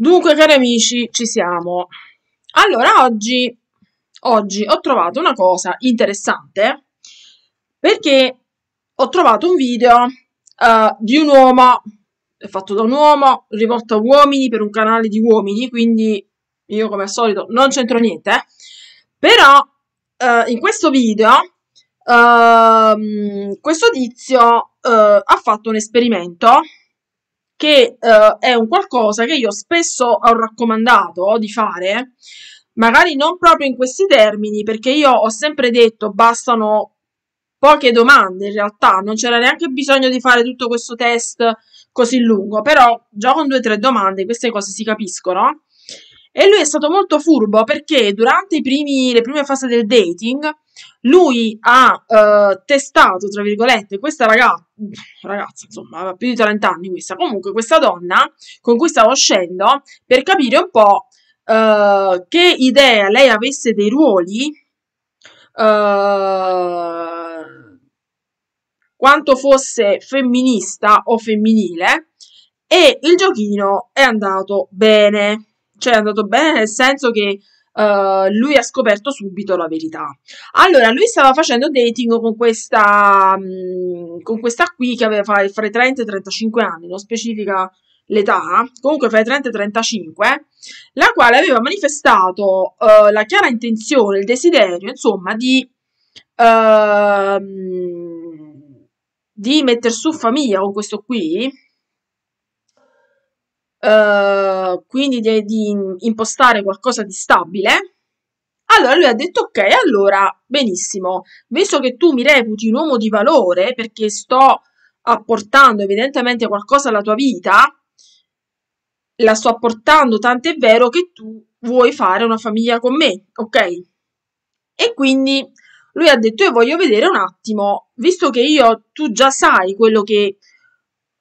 Dunque, cari amici, ci siamo. Allora, oggi, oggi, ho trovato una cosa interessante perché ho trovato un video uh, di un uomo, fatto da un uomo, rivolto a uomini per un canale di uomini, quindi io come al solito non c'entro niente, però uh, in questo video uh, questo tizio eh, ha fatto un esperimento che uh, è un qualcosa che io spesso ho raccomandato di fare, magari non proprio in questi termini, perché io ho sempre detto bastano poche domande in realtà, non c'era neanche bisogno di fare tutto questo test così lungo, però già con due o tre domande queste cose si capiscono. E lui è stato molto furbo perché durante primi, le prime fasi del dating lui ha eh, testato, tra virgolette, questa ragazza ragazza, insomma, aveva più di 30 anni questa. Comunque, questa donna con cui stavo uscendo per capire un po' uh, che idea lei avesse dei ruoli, uh, quanto fosse femminista o femminile. E il giochino è andato bene, cioè è andato bene nel senso che uh, lui ha scoperto subito la verità. Allora, lui stava facendo dating con questa, mh, mm, con questa qui che aveva fra, i 30 e i 35 anni, non specifica l'età, comunque fra i 30 e i 35, la quale aveva manifestato uh, la chiara intenzione, il desiderio, insomma, di... Uh, di mettere su famiglia con questo qui eh, quindi di, di impostare qualcosa di stabile, allora lui ha detto ok, allora benissimo, visto che tu mi reputi un uomo di valore perché sto apportando evidentemente qualcosa alla tua vita, la sto apportando, tant'è vero che tu vuoi fare una famiglia con me, ok? E quindi lui ha detto io voglio vedere un attimo, visto che io tu già sai quello che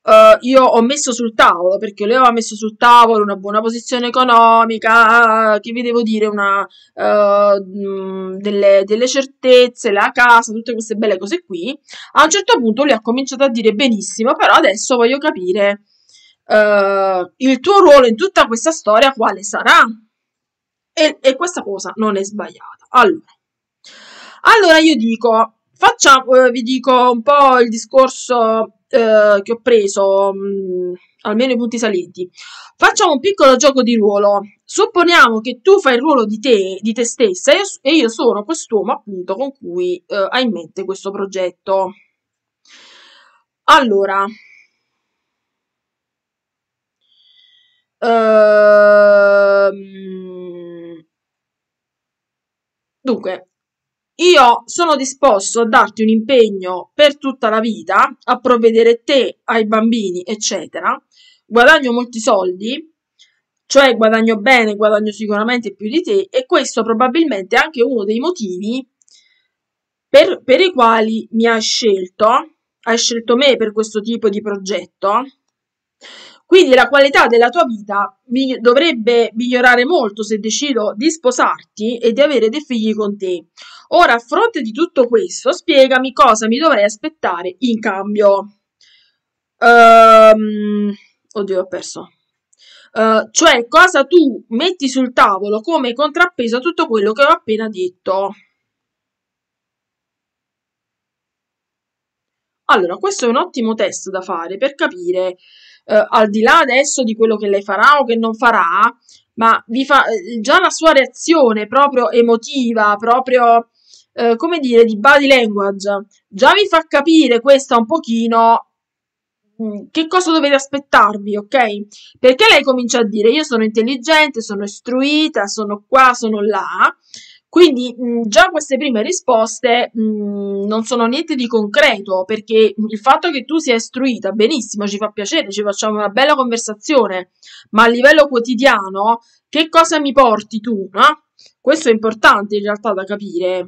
Uh, io ho messo sul tavolo perché lui aveva messo sul tavolo una buona posizione economica, che vi devo dire, una, uh, delle, delle, certezze, la casa, tutte queste belle cose qui. A un certo punto lui ha cominciato a dire benissimo, però adesso voglio capire uh, il tuo ruolo in tutta questa storia quale sarà. E, e questa cosa non è sbagliata. Allora, allora io dico, Facciamo, eh, vi dico un po' il discorso eh, che ho preso, mh, mm, almeno i punti salienti. Facciamo un piccolo gioco di ruolo. Supponiamo che tu fai il ruolo di te, di te stessa, e, e io sono quest'uomo appunto con cui eh, hai in mente questo progetto. Allora, ehm, dunque, io sono disposto a darti un impegno per tutta la vita, a provvedere te ai bambini, eccetera. Guadagno molti soldi, cioè guadagno bene, guadagno sicuramente più di te e questo probabilmente è anche uno dei motivi per, per i quali mi hai scelto, hai scelto me per questo tipo di progetto. Quindi la qualità della tua vita mi dovrebbe migliorare molto se decido di sposarti e di avere dei figli con te. Ora, a fronte di tutto questo, spiegami cosa mi dovrei aspettare in cambio. Um, oddio, ho perso. Uh, cioè, cosa tu metti sul tavolo come contrappeso a tutto quello che ho appena detto. Allora, questo è un ottimo test da fare per capire, eh, al di là adesso di quello che lei farà o che non farà, ma fa, eh, già la sua reazione proprio emotiva, proprio eh, come dire, di body language, già vi fa capire questa un pochino mm, che cosa dovete aspettarvi, ok? Perché lei comincia a dire io sono intelligente, sono istruita, sono qua, sono là. Quindi mm, già queste prime risposte mh, mm, non sono niente di concreto, perché il fatto che tu sia istruita, benissimo, ci fa piacere, ci facciamo una bella conversazione, ma a livello quotidiano che cosa mi porti tu, no? Questo è importante in realtà da capire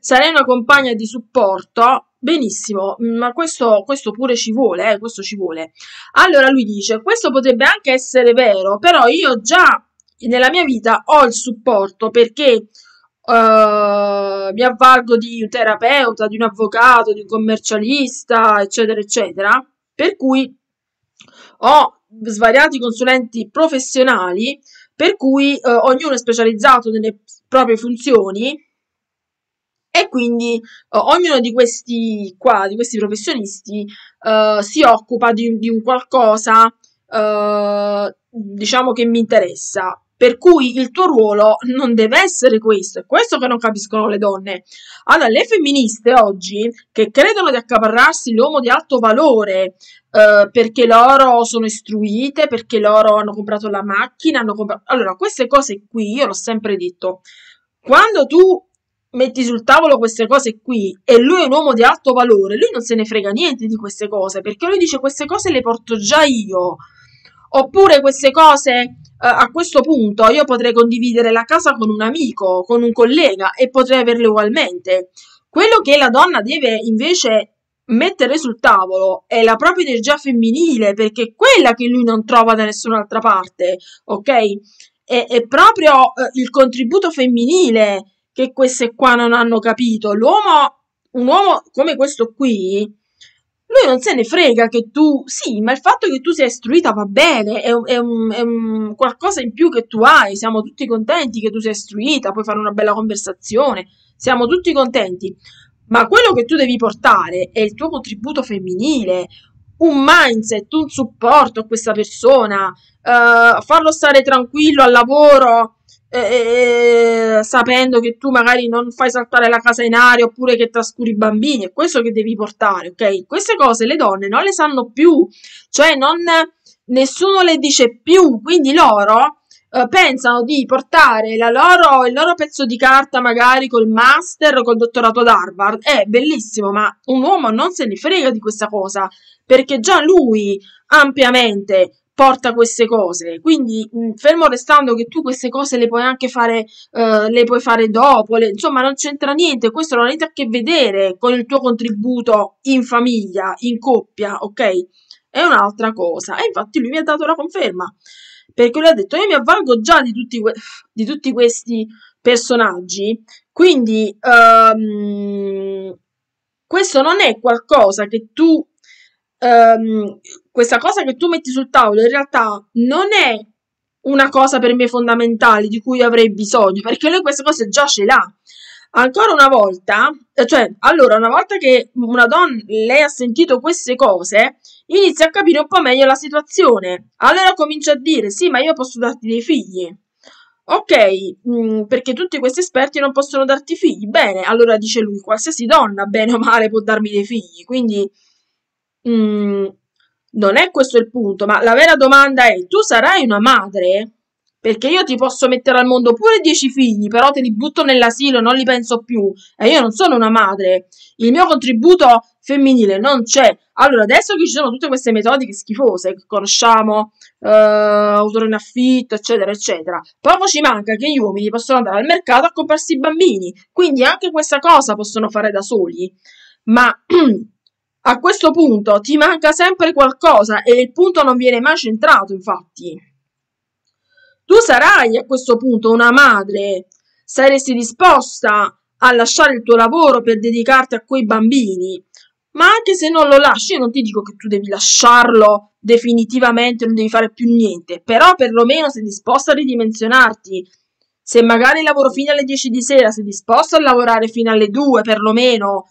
sarei una compagna di supporto, benissimo, mm, ma questo, questo pure ci vuole, eh, questo ci vuole. Allora lui dice, questo potrebbe anche essere vero, però io già nella mia vita ho il supporto perché... Uh, mi avvalgo di un terapeuta, di un avvocato, di un commercialista, eccetera, eccetera. Per cui ho svariati consulenti professionali, per cui uh, ognuno è specializzato nelle proprie funzioni e quindi uh, ognuno di questi qua, di questi professionisti, uh, si occupa di, di un qualcosa, uh, diciamo, che mi interessa. Per cui il tuo ruolo non deve essere questo, è questo che non capiscono le donne. Allora, le femministe oggi che credono di accaparrarsi l'uomo di alto valore eh, perché loro sono istruite, perché loro hanno comprato la macchina, hanno comprato... Allora, queste cose qui io l'ho sempre detto. Quando tu metti sul tavolo queste cose qui e lui è un uomo di alto valore, lui non se ne frega niente di queste cose perché lui dice queste cose le porto già io. Oppure queste cose eh, a questo punto io potrei condividere la casa con un amico, con un collega e potrei averle ugualmente. Quello che la donna deve invece mettere sul tavolo è la propria energia femminile perché è quella che lui non trova da nessun'altra parte, ok? È, è proprio eh, il contributo femminile che queste qua non hanno capito. L'uomo, un uomo come questo qui, lui non se ne frega che tu, sì, ma il fatto che tu sia istruita va bene, è, è, un, è un qualcosa in più che tu hai, siamo tutti contenti che tu sia istruita, puoi fare una bella conversazione, siamo tutti contenti, ma quello che tu devi portare è il tuo contributo femminile, un mindset, un supporto a questa persona, eh, farlo stare tranquillo al lavoro, eh, sapendo che tu magari non fai saltare la casa in aria oppure che trascuri i bambini, è questo che devi portare, ok? Queste cose le donne non le sanno più, cioè non, nessuno le dice più, quindi loro eh, pensano di portare loro, il loro pezzo di carta magari col master o col dottorato d'Harvard, è bellissimo, ma un uomo non se ne frega di questa cosa, perché già lui ampiamente porta queste cose. Quindi, mh, mm, fermo restando che tu queste cose le puoi anche fare, uh, le puoi fare dopo, le, insomma, non c'entra niente. Questo non ha niente a che vedere con il tuo contributo in famiglia, in coppia, ok? È un'altra cosa. E infatti lui mi ha dato la conferma. Perché lui ha detto: Io mi avvalgo già di tutti, di tutti questi personaggi. Quindi, um, questo non è qualcosa che tu um, questa cosa che tu metti sul tavolo in realtà non è una cosa per me fondamentale di cui avrei bisogno, perché lui questa cosa già ce l'ha. Ancora una volta, eh, cioè, allora, una volta che una donna, lei ha sentito queste cose, inizia a capire un po' meglio la situazione. Allora comincia a dire, sì, ma io posso darti dei figli. Ok, mh, mm, perché tutti questi esperti non possono darti figli. Bene, allora dice lui, qualsiasi donna, bene o male, può darmi dei figli. Quindi Mm, non è questo il punto, ma la vera domanda è, tu sarai una madre? Perché io ti posso mettere al mondo pure dieci figli, però te li butto nell'asilo, non li penso più. E io non sono una madre. Il mio contributo femminile non c'è. Allora, adesso che ci sono tutte queste metodiche schifose che conosciamo, eh, autore in affitto, eccetera, eccetera, proprio ci manca che gli uomini possano andare al mercato a comprarsi i bambini. Quindi anche questa cosa possono fare da soli. Ma A questo punto ti manca sempre qualcosa e il punto non viene mai centrato, infatti. Tu sarai a questo punto una madre, saresti disposta a lasciare il tuo lavoro per dedicarti a quei bambini, ma anche se non lo lasci, io non ti dico che tu devi lasciarlo definitivamente, non devi fare più niente, però perlomeno sei disposta a ridimensionarti. Se magari lavoro fino alle 10 di sera, sei disposta a lavorare fino alle 2 perlomeno,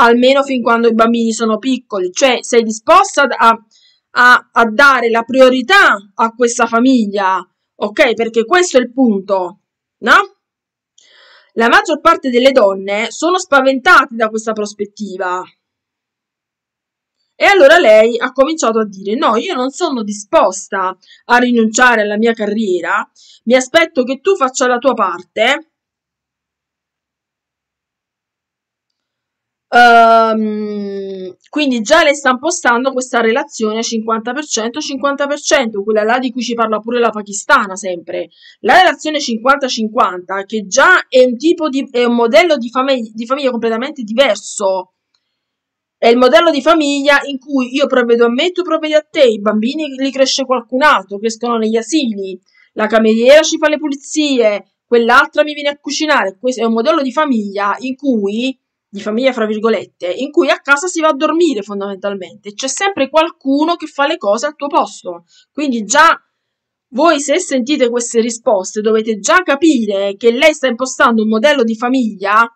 almeno fin quando i bambini sono piccoli, cioè sei disposta a, a, a dare la priorità a questa famiglia, ok? Perché questo è il punto, no? La maggior parte delle donne sono spaventate da questa prospettiva. E allora lei ha cominciato a dire: No, io non sono disposta a rinunciare alla mia carriera, mi aspetto che tu faccia la tua parte Um, quindi già le sta impostando questa relazione 50%-50%, quella là di cui ci parla pure la pakistana sempre. La relazione 50-50, che già è un, tipo di, è un modello di, famig di famiglia completamente diverso. È il modello di famiglia in cui io provvedo a me, tu provvedi a te, i bambini li cresce qualcun altro, crescono negli asili, la cameriera ci fa le pulizie, quell'altra mi viene a cucinare. Questo è un modello di famiglia in cui di famiglia, fra virgolette, in cui a casa si va a dormire fondamentalmente, c'è sempre qualcuno che fa le cose al tuo posto. Quindi già voi se sentite queste risposte dovete già capire che lei sta impostando un modello di famiglia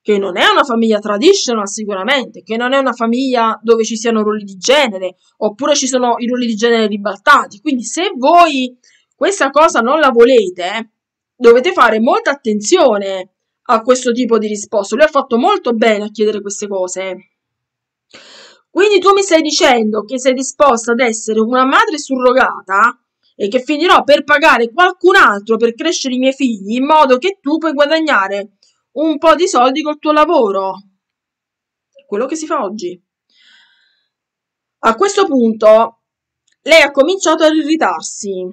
che non è una famiglia traditional sicuramente, che non è una famiglia dove ci siano ruoli di genere, oppure ci sono i ruoli di genere ribaltati. Quindi se voi questa cosa non la volete, dovete fare molta attenzione a questo tipo di risposta. Lui ha fatto molto bene a chiedere queste cose. Eh. Quindi tu mi stai dicendo che sei disposta ad essere una madre surrogata e che finirò per pagare qualcun altro per crescere i miei figli in modo che tu puoi guadagnare un po' di soldi col tuo lavoro. Quello che si fa oggi. A questo punto lei ha cominciato a irritarsi.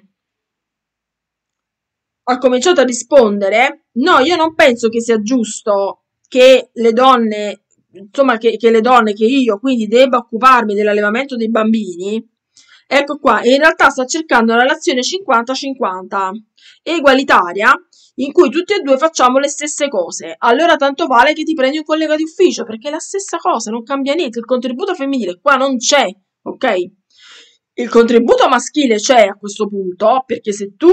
Ha cominciato a rispondere No, io non penso che sia giusto che le donne, insomma, che, che le donne, che io quindi debba occuparmi dell'allevamento dei bambini. Ecco qua, in realtà sta cercando una relazione 50-50, egualitaria, in cui tutti e due facciamo le stesse cose. Allora tanto vale che ti prendi un collega di ufficio, perché è la stessa cosa, non cambia niente. Il contributo femminile qua non c'è, ok? Il contributo maschile c'è a questo punto, perché se tu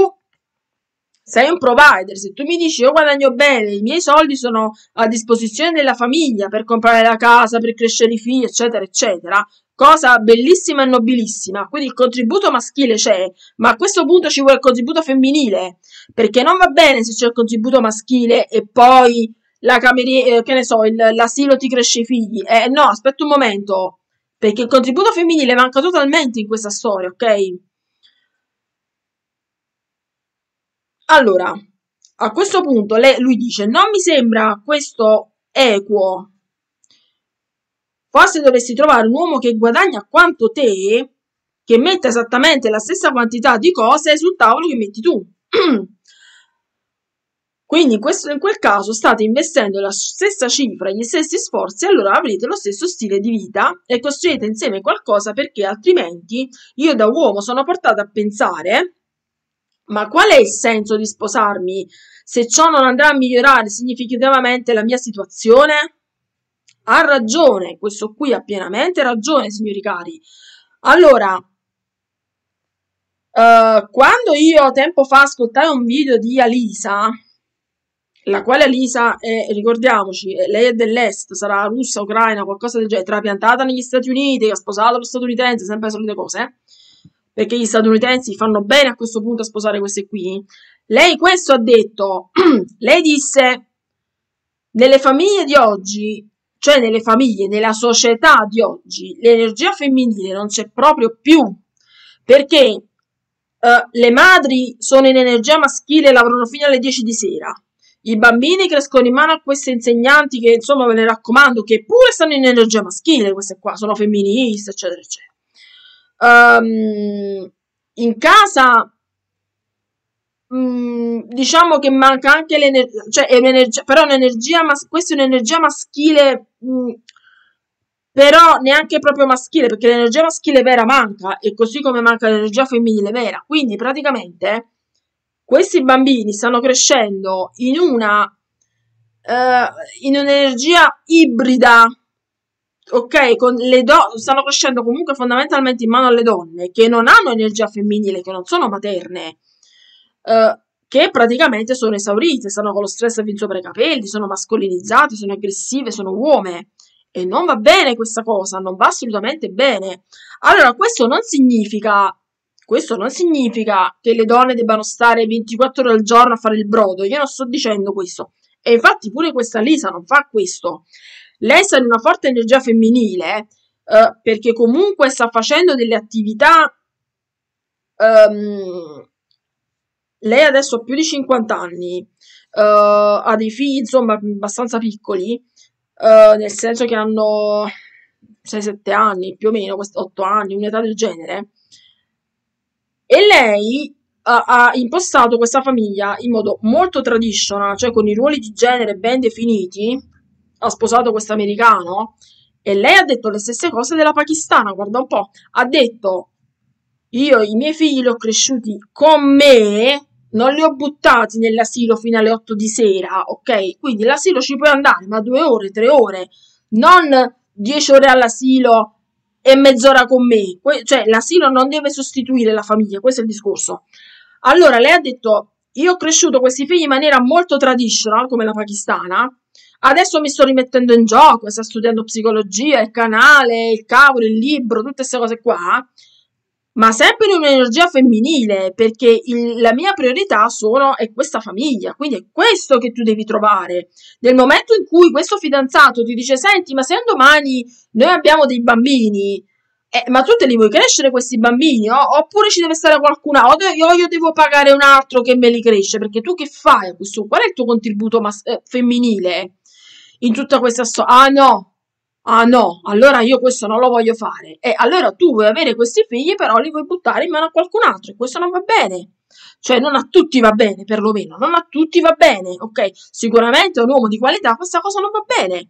sei un provider, se tu mi dici io guadagno bene, i miei soldi sono a disposizione della famiglia per comprare la casa, per crescere i figli, eccetera, eccetera, cosa bellissima e nobilissima. Quindi il contributo maschile c'è, ma a questo punto ci vuole il contributo femminile, perché non va bene se c'è il contributo maschile e poi la cameriera, eh, che ne so, il, l'asilo ti cresce i figli. Eh no, aspetta un momento, perché il contributo femminile manca totalmente in questa storia, ok? Allora, a questo punto lei, lui dice, non mi sembra questo equo. Forse dovresti trovare un uomo che guadagna quanto te, che metta esattamente la stessa quantità di cose sul tavolo che metti tu. Quindi in, questo, in, quel caso state investendo la stessa cifra, gli stessi sforzi, allora avrete lo stesso stile di vita e costruite insieme qualcosa perché altrimenti io da uomo sono portata a pensare ma qual è il senso di sposarmi se ciò non andrà a migliorare significativamente la mia situazione? Ha ragione, questo qui ha pienamente ragione, signori cari. Allora, uh, quando io tempo fa ascoltai un video di Alisa, la quale Alisa è, ricordiamoci, lei è dell'est, sarà russa, ucraina, qualcosa del genere, trapiantata negli Stati Uniti, ha sposato lo statunitense, sempre le solite cose, eh? perché gli statunitensi fanno bene a questo punto a sposare queste qui. Lei questo ha detto, lei disse, nelle famiglie di oggi, cioè nelle famiglie, nella società di oggi, l'energia femminile non c'è proprio più, perché eh, le madri sono in energia maschile e lavorano fino alle 10 di sera. I bambini crescono in mano a queste insegnanti che, insomma, ve ne raccomando, che pure stanno in energia maschile, queste qua, sono femministe, eccetera, eccetera. Um, in casa Mm, diciamo che manca anche l'energia, cioè è un'energia, però un'energia, mas- questa è un'energia maschile, mm, però neanche proprio maschile, perché l'energia maschile vera manca, e così come manca l'energia femminile vera. Quindi praticamente questi bambini stanno crescendo in una, uh, in un'energia ibrida, ok, con le do- stanno crescendo comunque fondamentalmente in mano alle donne che non hanno energia femminile, che non sono materne, eh, che praticamente sono esaurite, stanno con lo stress fin sopra i capelli, sono mascolinizzate, sono aggressive, sono uome. E non va bene questa cosa, non va assolutamente bene. Allora, questo non significa questo non significa che le donne debbano stare 24 ore al giorno a fare il brodo, io non sto dicendo questo. E infatti pure questa Lisa non fa questo lei sta in una forte energia femminile, eh, perché comunque sta facendo delle attività, um, lei adesso ha più di 50 anni, uh, ha dei figli insomma abbastanza piccoli, uh, nel senso che hanno 6-7 anni più o meno, 8 anni, un'età del genere, e lei ha, impostato questa famiglia in modo molto traditional, cioè con i ruoli di genere ben definiti, ha sposato questo americano e lei ha detto le stesse cose della pakistana, guarda un po', ha detto io i miei figli li ho cresciuti con me, non li ho buttati nell'asilo fino alle 8 di sera, ok? Quindi l'asilo ci puoi andare, ma due ore, tre ore, non dieci ore all'asilo e mezz'ora con me. Que- cioè, l'asilo non deve sostituire la famiglia, questo è il discorso. Allora, lei ha detto, io ho cresciuto questi figli in maniera molto traditional, come la pakistana, Adesso mi sto rimettendo in gioco, sto studiando psicologia, il canale, il cavolo, il libro, tutte queste cose qua, ma sempre in un'energia femminile, perché il, la mia priorità sono, è questa famiglia, quindi è questo che tu devi trovare. Nel momento in cui questo fidanzato ti dice, senti, ma se un domani noi abbiamo dei bambini, eh, ma tu te li vuoi crescere questi bambini? Oh? Oppure ci deve stare qualcun O Io, io, devo pagare un altro che me li cresce? Perché tu che fai a questo? Qual è il tuo contributo mas- eh, femminile? in tutta questa storia. Ah no, ah no, allora io questo non lo voglio fare. E allora tu vuoi avere questi figli, però li vuoi buttare in mano a qualcun altro e questo non va bene. Cioè, non a tutti va bene, perlomeno, non a tutti va bene, ok? Sicuramente un uomo di qualità questa cosa non va bene.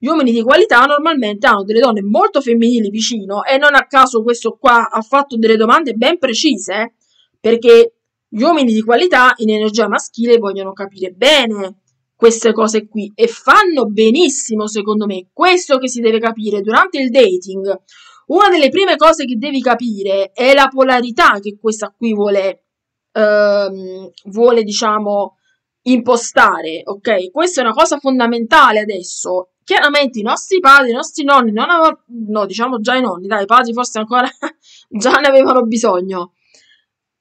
Gli uomini di qualità normalmente hanno delle donne molto femminili vicino e non a caso questo qua ha fatto delle domande ben precise, eh, perché gli uomini di qualità in energia maschile vogliono capire bene queste cose qui e fanno benissimo secondo me. Questo che si deve capire durante il dating. Una delle prime cose che devi capire è la polarità che questa qui vuole, ehm, vuole diciamo, impostare, ok? Questa è una cosa fondamentale adesso. Chiaramente i nostri padri, i nostri nonni, non avevano, no, diciamo già i nonni, dai, i padri forse ancora già ne avevano bisogno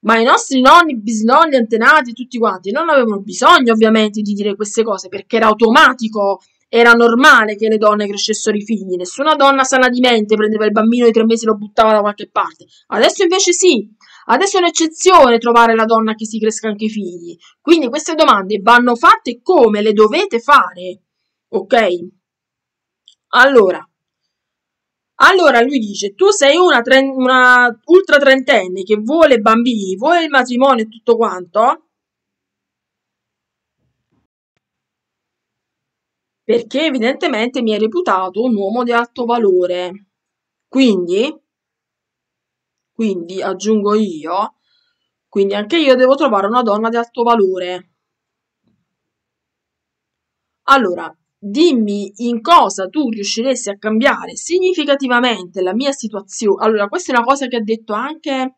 ma i nostri nonni, bisnonni, antenati, tutti quanti non avevano bisogno ovviamente di dire queste cose perché era automatico, era normale che le donne crescessero i figli, nessuna donna sana di mente prendeva il bambino di tre mesi e lo buttava da qualche parte, adesso invece sì, adesso è un'eccezione trovare la donna che si cresca anche i figli, quindi queste domande vanno fatte come le dovete fare, ok? Allora, allora lui dice: Tu sei una, tre- una ultra trentenne che vuole bambini, vuole il matrimonio e tutto quanto? Perché evidentemente mi hai reputato un uomo di alto valore. Quindi, quindi aggiungo io, quindi anche io devo trovare una donna di alto valore. Allora, dimmi in cosa tu riusciresti a cambiare significativamente la mia situazione. Allora, questa è una cosa che ha detto anche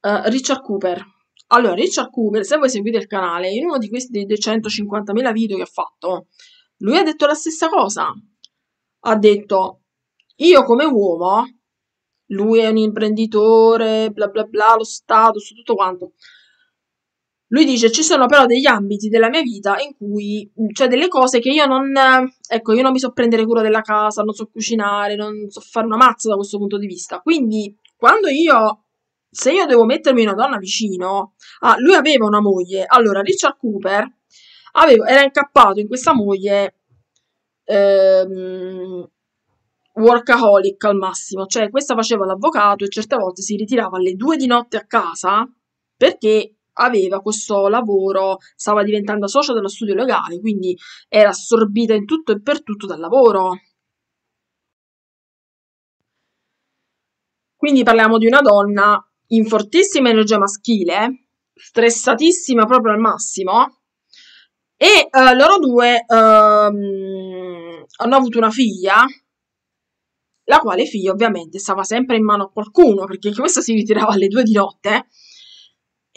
uh, Richard Cooper. Allora, Richard Cooper, se voi seguite il canale, in uno di questi 250.000 video che ha fatto, lui ha detto la stessa cosa. Ha detto, io come uomo, lui è un imprenditore, bla bla bla, lo status, tutto quanto. Lui dice: Ci sono però degli ambiti della mia vita in cui, cioè delle cose che io non. Ecco, io non mi so prendere cura della casa, non so cucinare, non so fare una mazza da questo punto di vista. Quindi, quando io. Se io devo mettermi una donna vicino. Ah, lui aveva una moglie. Allora, Richard Cooper aveva, era incappato in questa moglie. Ehm, workaholic al massimo, cioè questa faceva l'avvocato e certe volte si ritirava alle due di notte a casa perché aveva questo lavoro, stava diventando socio dello studio legale, quindi era assorbita in tutto e per tutto dal lavoro. Quindi parliamo di una donna in fortissima energia maschile, stressatissima proprio al massimo, e eh, loro due ehm, hanno avuto una figlia, la quale figlia ovviamente stava sempre in mano a qualcuno, perché questa si ritirava alle due di notte,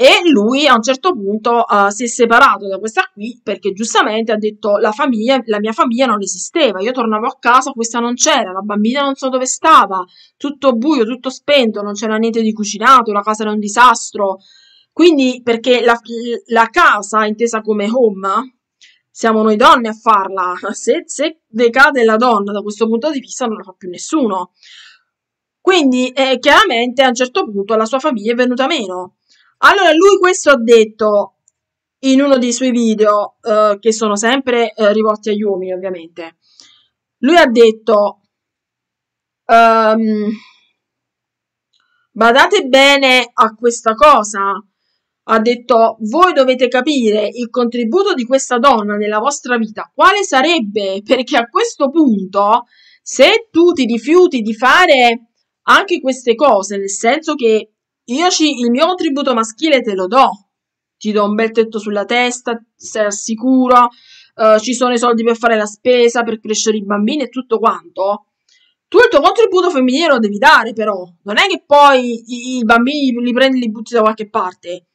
e lui a un certo punto uh, si è separato da questa qui perché giustamente ha detto la, famiglia, la mia famiglia non esisteva, io tornavo a casa, questa non c'era, la bambina non so dove stava, tutto buio, tutto spento, non c'era niente di cucinato, la casa era un disastro. Quindi perché la, la casa intesa come home siamo noi donne a farla. Se, se, decade la donna da questo punto di vista, non la fa più nessuno. Quindi, eh, chiaramente, a un certo punto la sua famiglia è venuta meno. Allora, lui questo ha detto in uno dei suoi video, eh, che sono sempre eh, rivolti agli uomini ovviamente, lui ha detto, um, badate bene a questa cosa, ha detto, voi dovete capire il contributo di questa donna nella vostra vita, quale sarebbe? Perché a questo punto, se tu ti rifiuti di fare anche queste cose, nel senso che io ci, il mio contributo maschile te lo do. Ti do un bel tetto sulla testa, sei al sicuro, eh, ci sono i soldi per fare la spesa, per crescere i bambini e tutto quanto. Tu il tuo contributo femminile lo devi dare, però. Non è che poi i, i bambini li prendi e li butti da qualche parte.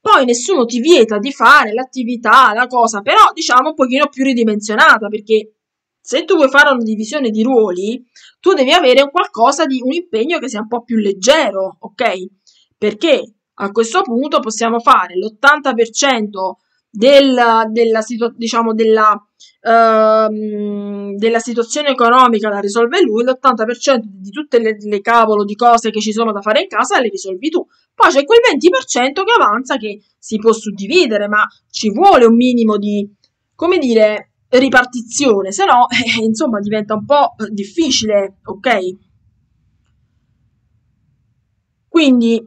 Poi nessuno ti vieta di fare l'attività, la cosa, però diciamo un pochino più ridimensionata, perché se tu vuoi fare una divisione di ruoli, tu devi avere un qualcosa di un impegno che sia un po' più leggero, ok? perché a questo punto possiamo fare l'80% del, della, situ- diciamo della, ehm, della, situazione economica la risolve lui, l'80% di tutte le, le, cavolo di cose che ci sono da fare in casa le risolvi tu. Poi c'è quel 20% che avanza che si può suddividere, ma ci vuole un minimo di, come dire, ripartizione, se no, eh, insomma, diventa un po' eh, difficile, ok? Quindi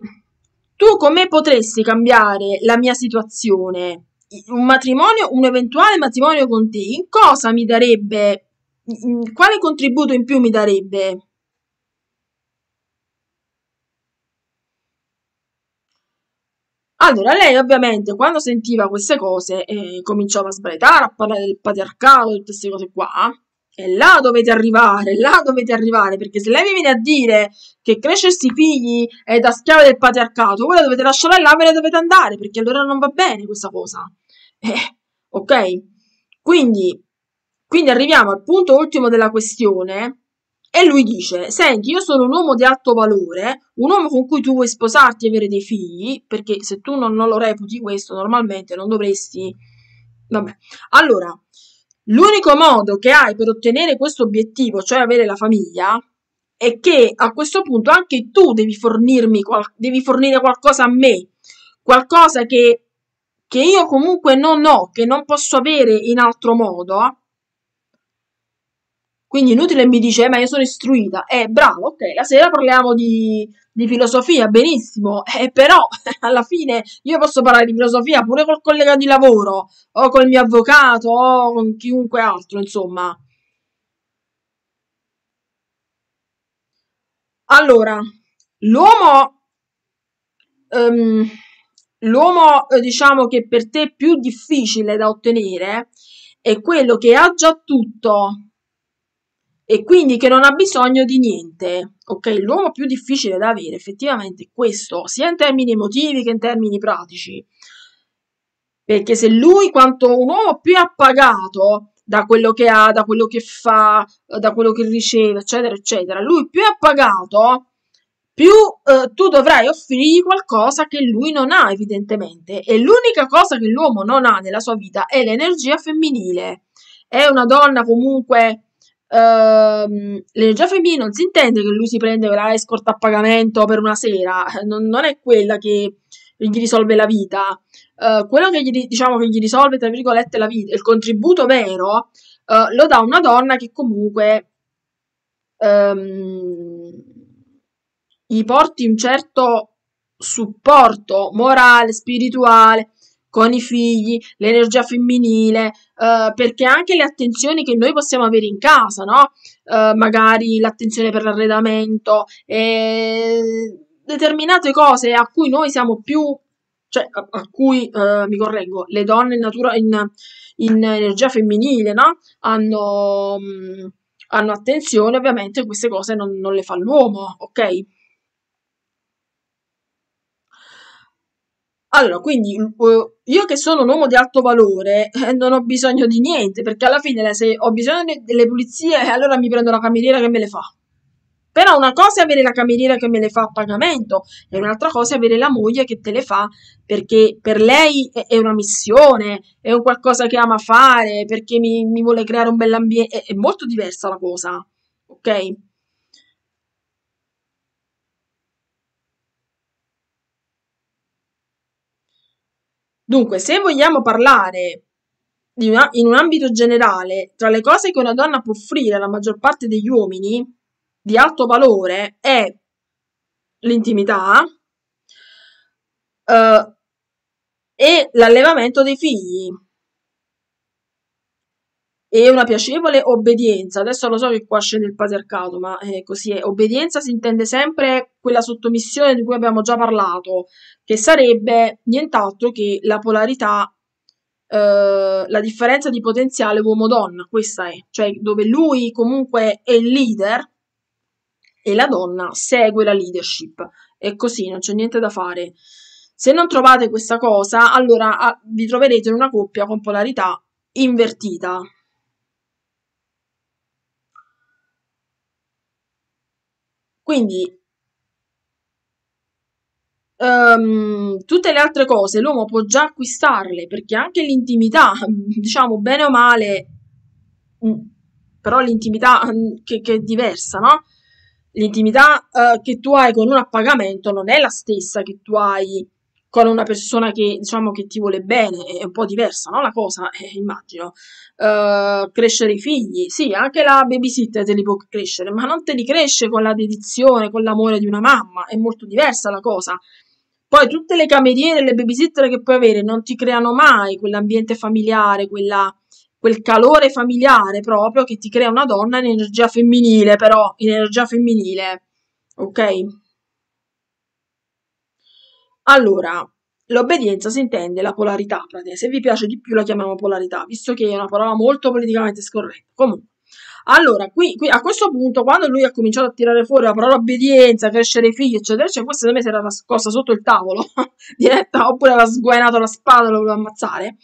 tu come potresti cambiare la mia situazione? Un matrimonio, un eventuale matrimonio con te, in cosa mi darebbe, quale contributo in più mi darebbe? Allora, lei ovviamente quando sentiva queste cose eh, cominciava a sbraitare, a parlare del patriarcato, di queste cose qua, e là dovete arrivare, là dovete arrivare, perché se lei vi viene a dire che crescersi figli è da schiava del patriarcato, voi la dovete lasciare là, ve ne dovete andare, perché allora non va bene questa cosa. Eh, ok? Quindi, quindi arriviamo al punto ultimo della questione, e lui dice: Senti, io sono un uomo di alto valore, un uomo con cui tu vuoi sposarti e avere dei figli, perché se tu non, non lo reputi questo, normalmente non dovresti. Vabbè. Allora, L'unico modo che hai per ottenere questo obiettivo, cioè avere la famiglia, è che a questo punto anche tu devi, fornirmi, qual- devi fornire qualcosa a me, qualcosa che, che io comunque non ho, che non posso avere in altro modo, quindi inutile mi dice, eh, ma io sono istruita. Eh, bravo, ok, la sera parliamo di, di filosofia, benissimo. Eh, però, alla fine, io posso parlare di filosofia pure col collega di lavoro, o col mio avvocato, o con chiunque altro, insomma. Allora, l'uomo... Um, l'uomo, eh, diciamo, che per te è più difficile da ottenere è quello che ha già tutto e quindi che non ha bisogno di niente. Ok, l'uomo più difficile da avere effettivamente è questo, sia in termini emotivi che in termini pratici. Perché se lui, quanto un uomo più è appagato da quello che ha, da quello che fa, da quello che riceve, eccetera, eccetera, lui più è appagato, più eh, tu dovrai offrirgli qualcosa che lui non ha, evidentemente. E l'unica cosa che l'uomo non ha nella sua vita è l'energia femminile. È una donna comunque Uh, l'energia femminile non si intende che lui si prende la escort a pagamento per una sera, eh, non, non è quella che gli risolve la vita. Uh, quello che gli, diciamo, che gli risolve, tra virgolette, la vita, il contributo vero, uh, lo dà una donna che comunque um, gli porti un certo supporto morale, spirituale, con i figli, l'energia femminile, eh, perché anche le attenzioni che noi possiamo avere in casa, no? Eh, magari l'attenzione per l'arredamento e determinate cose a cui noi siamo più cioè a, a cui eh, mi correggo, le donne in, natura, in, in energia femminile, no? Hanno, mh, mm, hanno attenzione, ovviamente queste cose non, non le fa l'uomo, ok? Allora, quindi mm, eh, io che sono un uomo di alto valore eh, non ho bisogno di niente, perché alla fine se ho bisogno delle pulizie, eh, allora mi prendo la cameriera che me le fa. Però una cosa è avere la cameriera che me le fa a pagamento e un'altra cosa è avere la moglie che te le fa perché per lei è, una missione, è un qualcosa che ama fare, perché mi, mi vuole creare un bell'ambiente. È, è molto diversa la cosa, ok? Dunque, se vogliamo parlare una, in un ambito generale, tra le cose che una donna può offrire alla maggior parte degli uomini di alto valore è l'intimità uh, e l'allevamento dei figli e una piacevole obbedienza. Adesso lo so che qua scende il patriarcato, ma eh, così è. Obbedienza si intende sempre quella sottomissione di cui abbiamo già parlato, che sarebbe nient'altro che la polarità, eh, la differenza di potenziale uomo-donna, questa è, cioè dove lui comunque è il leader e la donna segue la leadership. È così, non c'è niente da fare. Se non trovate questa cosa, allora ah, vi troverete in una coppia con polarità invertita, Quindi Um, tutte le altre cose l'uomo può già acquistarle perché anche l'intimità, diciamo bene o male, mm, però l'intimità mm, che, che è diversa, no? L'intimità uh, che tu hai con un appagamento non è la stessa che tu hai con una persona che diciamo che ti vuole bene, è un po' diversa, no? La cosa, eh, immagino. Uh, crescere i figli, sì, anche la babysitter te li può crescere, ma non te li cresce con la dedizione, con l'amore di una mamma, è molto diversa la cosa. Poi tutte le cameriere, le babysitter che puoi avere non ti creano mai quell'ambiente familiare, quella, quel calore familiare proprio che ti crea una donna in energia femminile, però in energia femminile, ok? Allora, l'obbedienza si intende la polarità, frate. se vi piace di più la chiamiamo polarità, visto che è una parola molto politicamente scorretta. Comunque. Allora, qui, qui, a questo punto, quando lui ha cominciato a tirare fuori la parola obbedienza, crescere i figli, eccetera, cioè, questa secondo me si era nascosta sotto il tavolo, diretta, oppure aveva sguainato la spada e lo voleva ammazzare.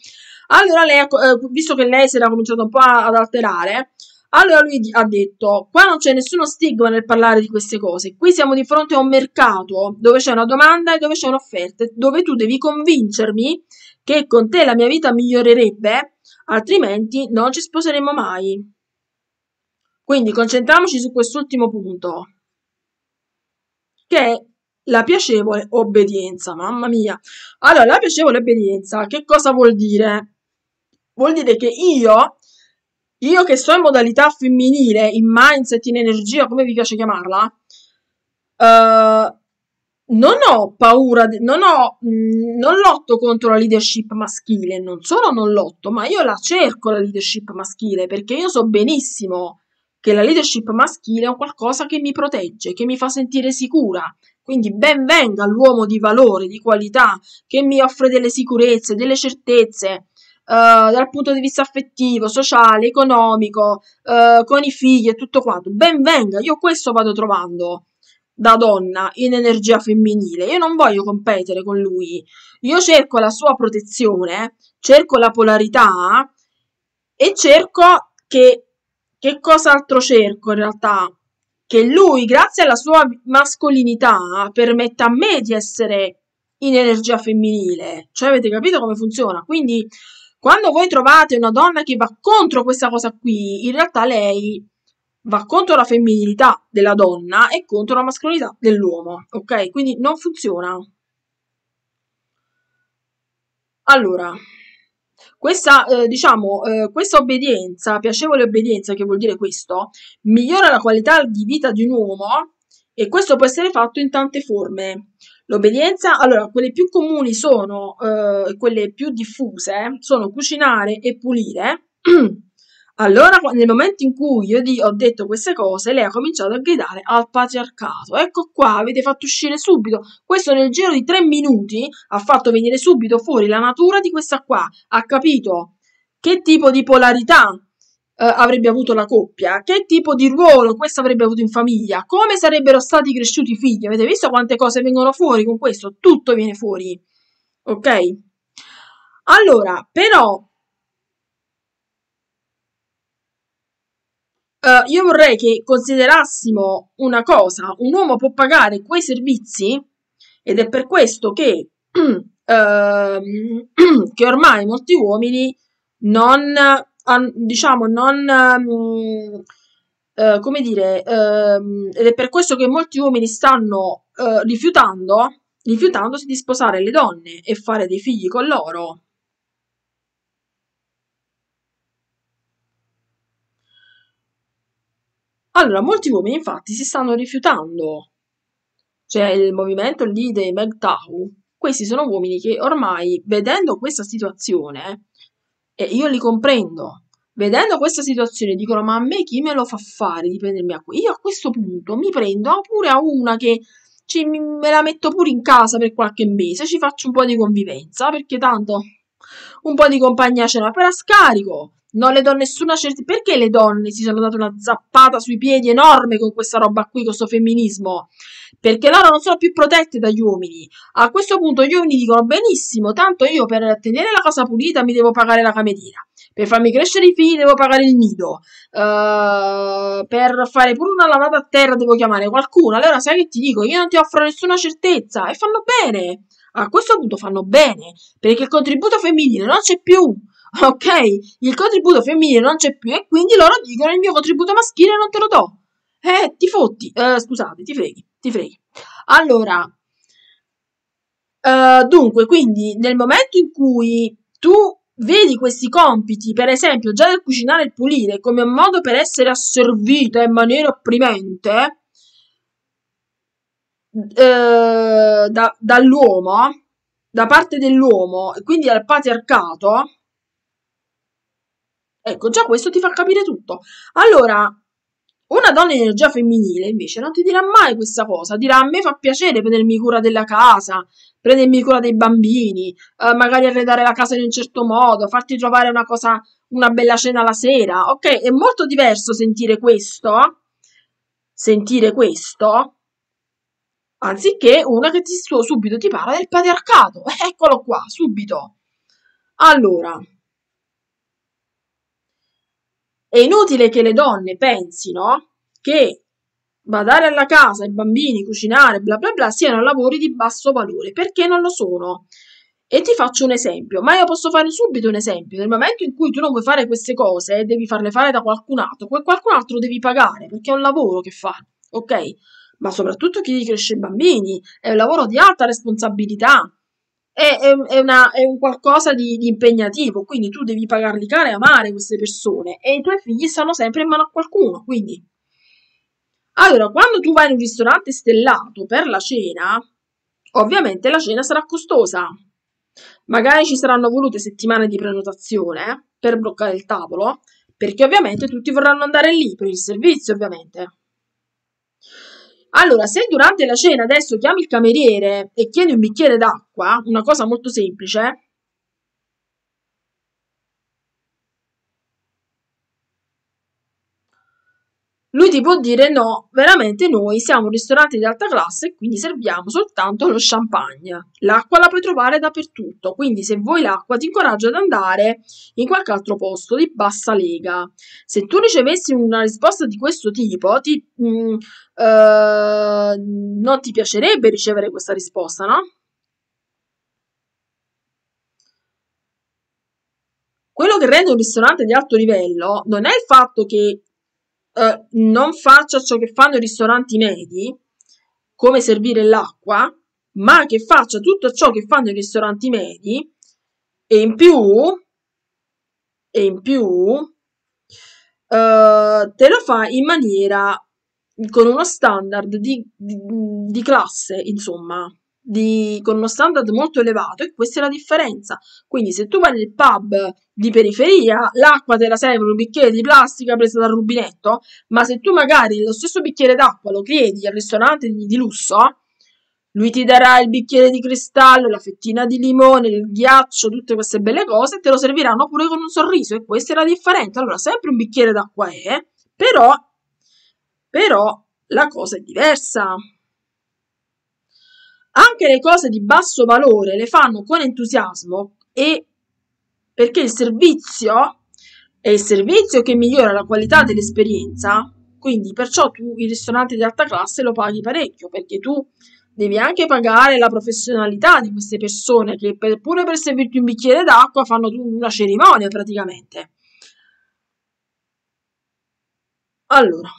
Allora lei, eh, visto che lei si era cominciata un po' ad alterare, allora lui ha detto, qua non c'è nessuno stigma nel parlare di queste cose, qui siamo di fronte a un mercato dove c'è una domanda e dove c'è un'offerta, dove tu devi convincermi che con te la mia vita migliorerebbe, altrimenti non ci sposeremo mai. Quindi concentriamoci su quest'ultimo punto, che è la piacevole obbedienza, mamma mia. Allora, la piacevole obbedienza, che cosa vuol dire? Vuol dire che io io che sto in modalità femminile, in mindset, in energia, come vi piace chiamarla, uh, non ho paura, non, ho, mm, non lotto contro la leadership maschile, non solo non lotto, ma io la cerco la leadership maschile perché io so benissimo che la leadership maschile è qualcosa che mi protegge, che mi fa sentire sicura. Quindi ben venga l'uomo di valore, di qualità, che mi offre delle sicurezze, delle certezze. Eh, dal punto di vista affettivo, sociale, economico, uh, con i figli e tutto quanto. Ben venga, io questo vado trovando da donna in energia femminile. Io non voglio competere con lui. Io cerco la sua protezione, cerco la polarità e cerco che che cos'altro cerco in realtà? Che lui, grazie alla sua mascolinità, permetta a me di essere in energia femminile. Cioè, avete capito come funziona? Quindi quando voi trovate una donna che va contro questa cosa qui, in realtà lei va contro la femminilità della donna e contro la mascolinità dell'uomo, ok? Quindi non funziona. Allora, questa, eh, diciamo, eh, questa obbedienza, piacevole obbedienza, che vuol dire questo, migliora la qualità di vita di un uomo e questo può essere fatto in tante forme. L'obbedienza, allora, quelle più comuni sono, eh, quelle più diffuse, eh, sono cucinare e pulire. allora, nel momento in cui io ho detto queste cose, lei ha cominciato a gridare al patriarcato. Ecco qua, avete fatto uscire subito, questo nel giro di tre minuti, ha fatto venire subito fuori la natura di questa qua. Ha capito che tipo di polarità Uh, avrebbe avuto la coppia, che tipo di ruolo questo avrebbe avuto in famiglia, come sarebbero stati cresciuti i figli. Avete visto quante cose vengono fuori con questo? Tutto viene fuori. Ok? Allora, però uh, io vorrei che considerassimo una cosa, un uomo può pagare quei servizi ed è per questo che, uh, che ormai molti uomini non an, diciamo, non... Um, Uh, come dire, uh, ed è per questo che molti uomini stanno uh, rifiutando, rifiutandosi di sposare le donne e fare dei figli con loro. Allora, molti uomini infatti si stanno rifiutando, C'è il movimento lì dei Tau. questi sono uomini che ormai, vedendo questa situazione, e io li comprendo. Vedendo questa situazione dicono ma a me chi me lo fa fare di prendermi a qui? Io a questo punto mi prendo pure a una che ci, me la metto pure in casa per qualche mese, ci faccio un po' di convivenza perché tanto un po' di compagnia ce l'ha per a scarico. Non le do nessuna certezza. Perché le donne si sono date una zappata sui piedi enorme con questa roba qui, con questo femminismo? Perché loro non sono più protette dagli uomini. A questo punto gli uomini dicono benissimo, tanto io per tenere la casa pulita mi devo pagare la cameriera. Per farmi crescere i figli devo pagare il nido. Uh, per fare pure una lavata a terra devo chiamare qualcuno. Allora sai che ti dico? Io non ti offro nessuna certezza. E fanno bene. A questo punto fanno bene. Perché il contributo femminile non c'è più ok? Il contributo femminile non c'è più e quindi loro dicono il mio contributo maschile non te lo do. Eh, ti fotti, eh, scusate, ti freghi, ti freghi. Allora, eh, dunque, quindi nel momento in cui tu vedi questi compiti, per esempio, già del cucinare e pulire, come un modo per essere asservita in maniera opprimente eh, da, dall'uomo, da parte dell'uomo, quindi al patriarcato, Ecco, già questo ti fa capire tutto. Allora, una donna in energia femminile invece non ti dirà mai questa cosa, dirà a me fa piacere prendermi cura della casa, prendermi cura dei bambini, eh, magari arredare la casa in un certo modo, farti trovare una cosa, una bella cena la sera, ok? È molto diverso sentire questo, sentire questo, anziché una che ti, subito ti parla del patriarcato. Eh, eccolo qua, subito. Allora, è inutile che le donne pensino che badare alla casa, i bambini, cucinare, bla bla bla, siano lavori di basso valore, perché non lo sono. E ti faccio un esempio, ma io posso fare subito un esempio. Nel momento in cui tu non vuoi fare queste cose, e eh, devi farle fare da qualcun altro, quel qualcun altro devi pagare, perché è un lavoro che fa, ok? Ma soprattutto chi cresce i bambini, è un lavoro di alta responsabilità, è, è, è, una, è un qualcosa di, di, impegnativo, quindi tu devi pagarli care e amare queste persone e i tuoi figli stanno sempre in mano a qualcuno, quindi... Allora, quando tu vai in un ristorante stellato per la cena, ovviamente la cena sarà costosa. Magari ci saranno volute settimane di prenotazione eh, per bloccare il tavolo, perché ovviamente tutti vorranno andare lì per il servizio, ovviamente. Allora, se durante la cena adesso chiami il cameriere e chiedi un bicchiere d'acqua, una cosa molto semplice, Lui ti può dire no, veramente noi siamo un ristorante di alta classe e quindi serviamo soltanto lo champagne. L'acqua la puoi trovare dappertutto, quindi se vuoi l'acqua ti incoraggio ad andare in qualche altro posto di bassa lega. Se tu ricevessi una risposta di questo tipo, ti, mh, mm, eh, non ti piacerebbe ricevere questa risposta, no? Quello che rende un ristorante di alto livello non è il fatto che eh, non faccia ciò che fanno i ristoranti medi, come servire l'acqua, ma che faccia tutto ciò che fanno i ristoranti medi e in più, e in più, eh, te lo fa in maniera con uno standard di, di, di classe, insomma di, con uno standard molto elevato e questa è la differenza. Quindi se tu vai nel pub di periferia, l'acqua te la serve un bicchiere di plastica presa dal rubinetto, ma se tu magari lo stesso bicchiere d'acqua lo chiedi al ristorante di, di lusso, lui ti darà il bicchiere di cristallo, la fettina di limone, il ghiaccio, tutte queste belle cose, e te lo serviranno pure con un sorriso e questa è la differenza. Allora, sempre un bicchiere d'acqua è, però, però la cosa è diversa. Anche le cose di basso valore le fanno con entusiasmo e perché il servizio è il servizio che migliora la qualità dell'esperienza, quindi perciò tu il ristorante di alta classe lo paghi parecchio perché tu devi anche pagare la professionalità di queste persone che per, pure per servirti un bicchiere d'acqua fanno una cerimonia praticamente. Allora,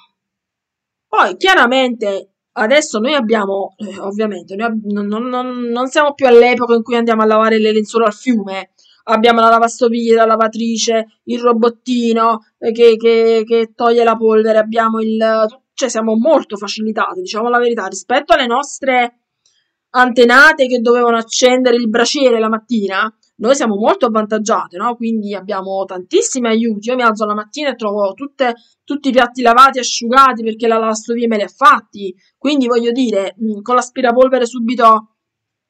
poi chiaramente Adesso noi abbiamo, eh, ovviamente, noi ab non, non, non, siamo più all'epoca in cui andiamo a lavare le lenzuola al fiume. Abbiamo la lavastoviglie, la lavatrice, il robottino eh, che, che, che, toglie la polvere, abbiamo il... Cioè siamo molto facilitati, diciamo la verità, rispetto alle nostre antenate che dovevano accendere il braciere la mattina noi siamo molto avvantaggiate, no? quindi abbiamo tantissimi aiuti. Io mi alzo la mattina e trovo tutte, tutti i piatti lavati, asciugati perché la lavastovie me li ha fatti. Quindi voglio dire, mm, con l'aspirapolvere subito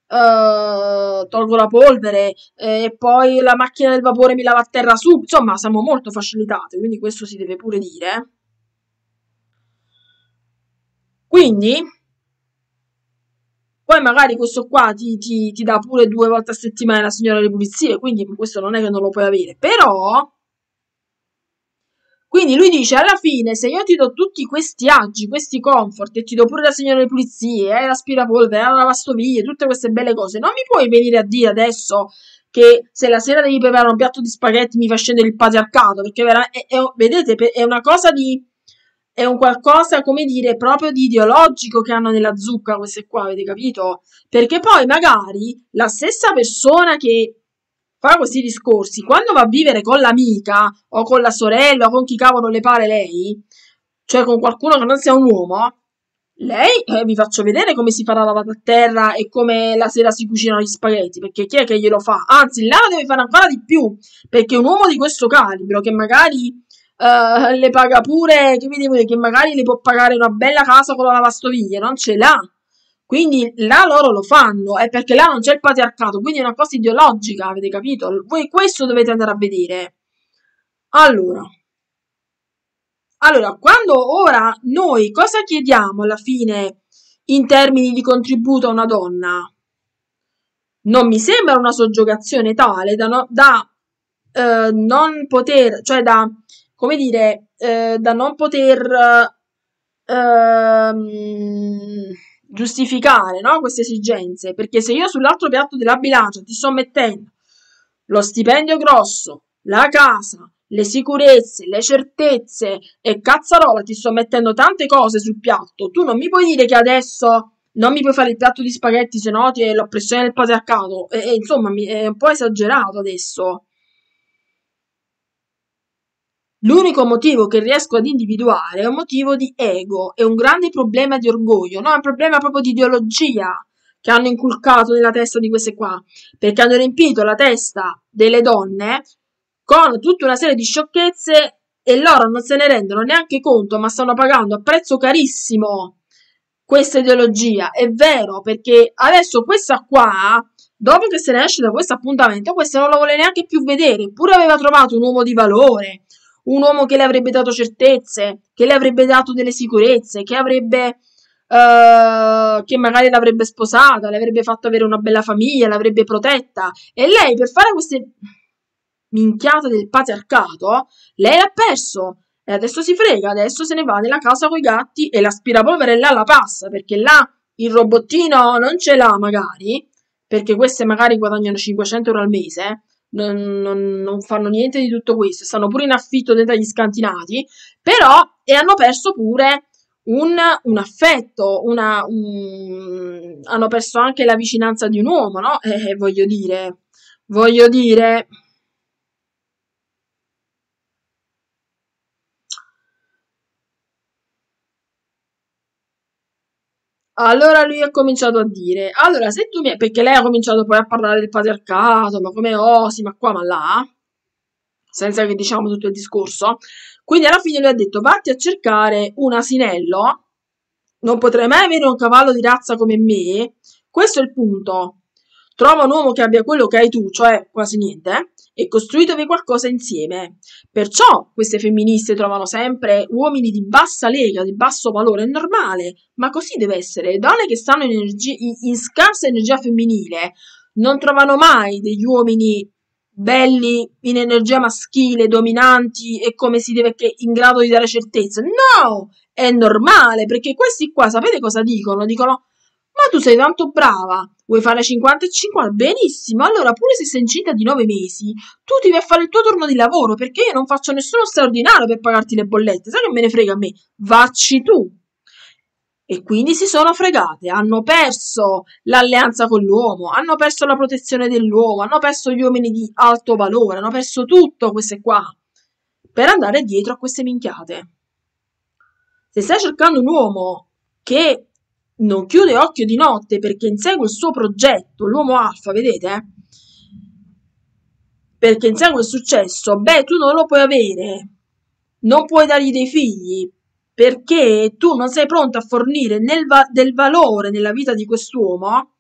Uh, tolgo la polvere eh, e poi la macchina del vapore mi lava a terra su. Insomma, siamo molto facilitate, quindi questo si deve pure dire. Quindi poi magari questo qua ti, ti, ti dà pure due volte a settimana la signora le pulizie, quindi questo non è che non lo puoi avere. Però, quindi lui dice, alla fine, se io ti do tutti questi aggi, questi comfort, e ti do pure la signora delle pulizie, eh, l'aspirapolvere, la lavastoviglie, tutte queste belle cose, non mi puoi venire a dire adesso che se la sera devi preparare un piatto di spaghetti mi fa scendere il patriarcato, perché è, è, vedete, è una cosa di è un qualcosa, come dire, proprio di ideologico che hanno nella zucca queste qua, avete capito? Perché poi magari la stessa persona che fa questi discorsi, quando va a vivere con l'amica o con la sorella o con chi cavolo le pare lei, cioè con qualcuno che non sia un uomo, lei eh, vi faccio vedere come si fa la lavata a terra e come la sera si cucinano gli spaghetti, perché chi è che glielo fa? Anzi, là lo deve fare ancora di più, perché un uomo di questo calibro che magari uh, le paga pure, che mi devo dire, che magari le può pagare una bella casa con la lavastoviglie, non ce l'ha. Quindi là loro lo fanno, è perché là non c'è il patriarcato, quindi è una cosa ideologica, avete capito? Voi questo dovete andare a vedere. Allora, allora quando ora noi cosa chiediamo alla fine in termini di contributo a una donna? Non mi sembra una soggiogazione tale da, no, da eh, non poter, cioè da come dire, eh, da non poter ehm, giustificare no? queste esigenze, perché se io sull'altro piatto della bilancia ti sto mettendo lo stipendio grosso, la casa, le sicurezze, le certezze e cazzarola, ti sto mettendo tante cose sul piatto, tu non mi puoi dire che adesso non mi puoi fare il piatto di spaghetti se no ti è l'oppressione del patriarcato. E, e insomma, mi, è un po' esagerato adesso. L'unico motivo che riesco ad individuare è un motivo di ego, è un grande problema di orgoglio, no? È un problema proprio di ideologia che hanno inculcato nella testa di queste qua, perché hanno riempito la testa delle donne con tutta una serie di sciocchezze e loro non se ne rendono neanche conto, ma stanno pagando a prezzo carissimo questa ideologia. È vero, perché adesso questa qua, dopo che se ne esce da questo appuntamento, questa non la vuole neanche più vedere, eppure aveva trovato un uomo di valore, un uomo che le avrebbe dato certezze, che le avrebbe dato delle sicurezze, che avrebbe... Uh, che magari l'avrebbe sposata, le avrebbe fatto avere una bella famiglia, l'avrebbe protetta. E lei per fare queste minchiate del patriarcato, lei l'ha perso. E adesso si frega, adesso se ne va nella casa coi gatti e l'aspirapolvere là la passa, perché là il robottino non ce l'ha magari, perché queste magari guadagnano 500 euro al mese, non, non, non fanno niente di tutto questo, stanno pure in affitto dentro agli scantinati, però e hanno perso pure un, un affetto, una, un, hanno perso anche la vicinanza di un uomo, no? Eh, eh voglio dire, voglio dire, Allora lui ha cominciato a dire, allora se tu mi... perché lei ha cominciato poi a parlare del patriarcato, ma come osi, ma qua, ma là, senza che diciamo tutto il discorso. Quindi alla fine lui ha detto, vatti a cercare un asinello, non potrei mai avere un cavallo di razza come me, questo è il punto. Trova un uomo che abbia quello che hai tu, cioè quasi niente, e costruitevi qualcosa insieme. Perciò queste femministe trovano sempre uomini di bassa lega, di basso valore, è normale, ma così deve essere. Le donne che stanno in, energi- in scarsa energia femminile non trovano mai degli uomini belli in energia maschile, dominanti e come si deve che in grado di dare certezza. No, è normale perché questi qua sapete cosa dicono? Dicono "Ma tu sei tanto brava, Vuoi fare 50 e 50? Benissimo, allora pure se sei incinta di 9 mesi, tu ti vai a fare il tuo turno di lavoro perché io non faccio nessuno straordinario per pagarti le bollette, sai che me ne frega a me, vacci tu. E quindi si sono fregate, hanno perso l'alleanza con l'uomo, hanno perso la protezione dell'uomo, hanno perso gli uomini di alto valore, hanno perso tutto queste qua, per andare dietro a queste minchiate. Se stai cercando un uomo che non chiude occhio di notte perché insegue il suo progetto, l'uomo alfa, vedete? Eh? Perché insegue il successo, beh, tu non lo puoi avere, non puoi dargli dei figli, perché tu non sei pronto a fornire va del valore nella vita di quest'uomo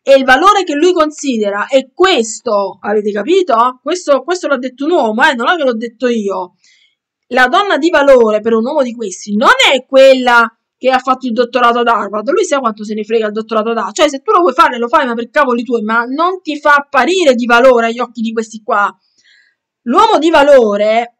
e il valore che lui considera è questo, avete capito? Questo, questo l'ha detto un uomo, eh? non è che l'ho detto io. La donna di valore per un uomo di questi non è quella che ha fatto il dottorato ad Harvard, lui sa quanto se ne frega il dottorato ad Harvard, cioè se tu lo vuoi fare lo fai ma per cavoli tuoi, ma non ti fa apparire di valore agli occhi di questi qua. L'uomo di valore,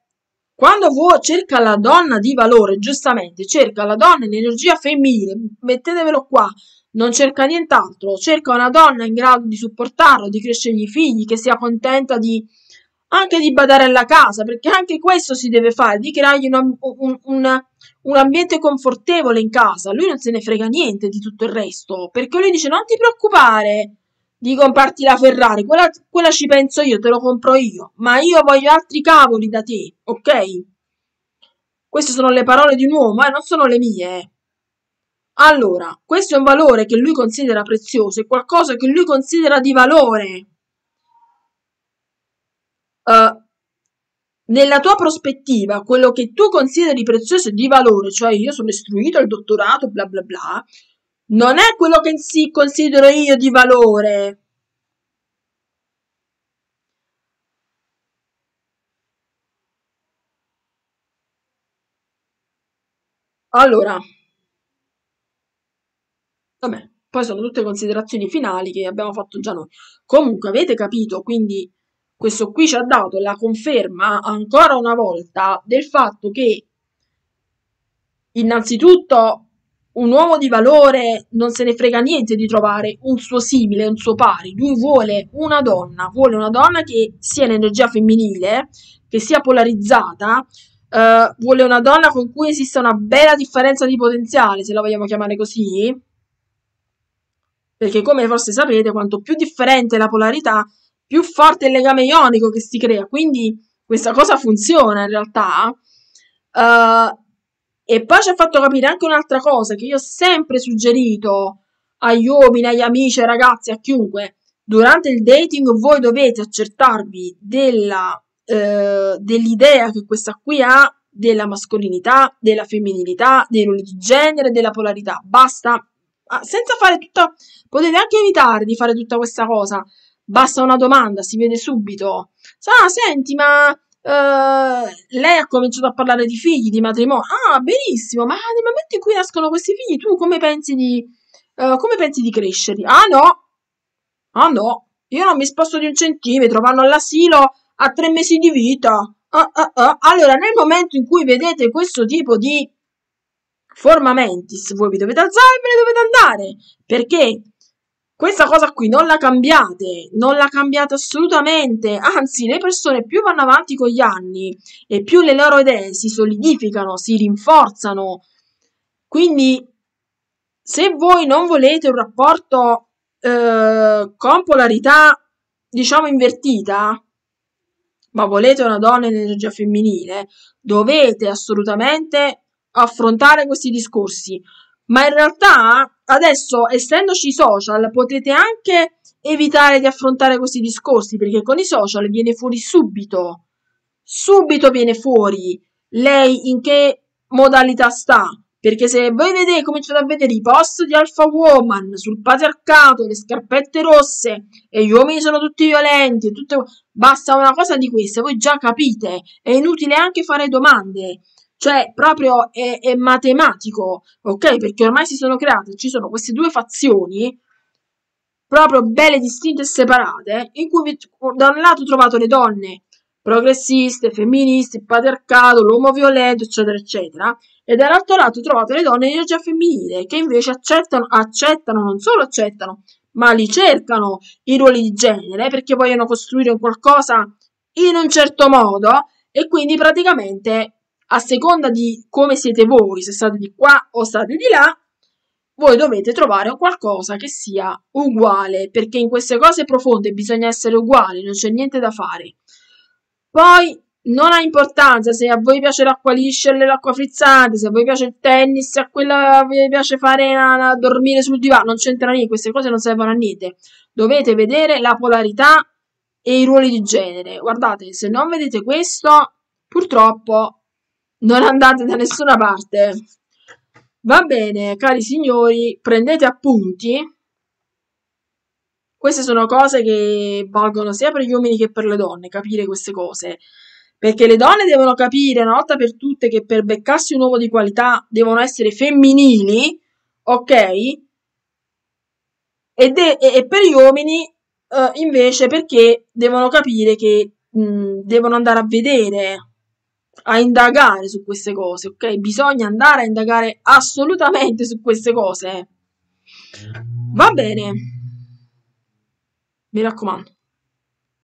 quando vuo, cerca la donna di valore, giustamente, cerca la donna in energia femminile, mettetevelo qua, non cerca nient'altro, cerca una donna in grado di supportarlo, di crescere i figli, che sia contenta di anche di badare alla casa, perché anche questo si deve fare, di creargli una, un, una un ambiente confortevole in casa, lui non se ne frega niente di tutto il resto, perché lui dice non ti preoccupare di comparti la Ferrari, quella, quella ci penso io, te lo compro io, ma io voglio altri cavoli da te, ok? Queste sono le parole di un uomo e eh? non sono le mie. Eh. Allora, questo è un valore che lui considera prezioso, è qualcosa che lui considera di valore. Uh, nella tua prospettiva, quello che tu consideri prezioso e di valore, cioè io sono istruito al dottorato, bla bla bla, non è quello che si considero io di valore. Allora, vabbè, poi sono tutte considerazioni finali che abbiamo fatto già noi. Comunque, avete capito, quindi questo qui ci ha dato la conferma ancora una volta del fatto che innanzitutto un uomo di valore non se ne frega niente di trovare un suo simile, un suo pari. Lui vuole una donna, vuole una donna che sia l'energia femminile, che sia polarizzata, eh, vuole una donna con cui esista una bella differenza di potenziale, se la vogliamo chiamare così. Perché come forse sapete, quanto più differente la polarità, più forte il legame ionico che si crea, quindi questa cosa funziona in realtà. Uh, e poi ci ha fatto capire anche un'altra cosa che io ho sempre suggerito agli uomini, agli amici, ai ragazzi, a chiunque. Durante il dating voi dovete accertarvi della, uh, dell'idea che questa qui ha della mascolinità, della femminilità, dei ruoli di genere, della polarità. Basta. Ah, senza fare tutta... Potete anche evitare di fare tutta questa cosa, basta una domanda, si vede subito. Ah, senti, ma uh, lei ha cominciato a parlare di figli, di matrimonio. Ah, benissimo, ma nel momento in cui nascono questi figli, tu come pensi di, uh, come pensi di crescerli? Ah, no, ah, no, io non mi sposto di un centimetro, vanno all'asilo a tre mesi di vita. Ah, ah, ah. allora, nel momento in cui vedete questo tipo di formamentis, voi vi dovete alzare e ve ne dovete andare, perché questa cosa qui non la cambiate, non la cambiate assolutamente, anzi le persone più vanno avanti con gli anni e più le loro idee si solidificano, si rinforzano. Quindi se voi non volete un rapporto eh, con polarità, diciamo, invertita, ma volete una donna in energia femminile, dovete assolutamente affrontare questi discorsi ma in realtà adesso essendoci i social potete anche evitare di affrontare questi discorsi perché con i social viene fuori subito, subito viene fuori lei in che modalità sta. Perché se voi vedete, cominciate a vedere i post di Alpha Woman sul patriarcato, le scarpette rosse e gli uomini sono tutti violenti, e tutte... basta una cosa di questa, voi già capite, è inutile anche fare domande. Cioè, proprio è, è matematico, ok? Perché ormai si sono create, ci sono queste due fazioni, proprio belle, distinte e separate, in cui da un lato trovate le donne progressiste, femministe, il patriarcato, l'uomo violento, eccetera, eccetera, e dall'altro lato trovate le donne di energia femminile che invece accettano, accettano, non solo accettano, ma li cercano i ruoli di genere perché vogliono costruire qualcosa in un certo modo e quindi praticamente a seconda di come siete voi, se state di qua o state di là, voi dovete trovare qualcosa che sia uguale, perché in queste cose profonde bisogna essere uguali, non c'è niente da fare. Poi non ha importanza se a voi piace l'acqua liscia e l'acqua frizzante, se a voi piace il tennis, se a quella vi piace fare a, a dormire sul divano, non c'entra niente, queste cose non servono a niente. Dovete vedere la polarità e i ruoli di genere. Guardate, se non vedete questo, purtroppo non andate da nessuna parte. Va bene, cari signori, prendete appunti. Queste sono cose che valgono sia per gli uomini che per le donne, capire queste cose. Perché le donne devono capire una volta per tutte che per beccarsi un uomo di qualità devono essere femminili, ok? E, e, e per gli uomini uh, invece perché devono capire che mh, devono andare a vedere a indagare su queste cose, ok? Bisogna andare a indagare assolutamente su queste cose. Eh. Va bene. Mi raccomando.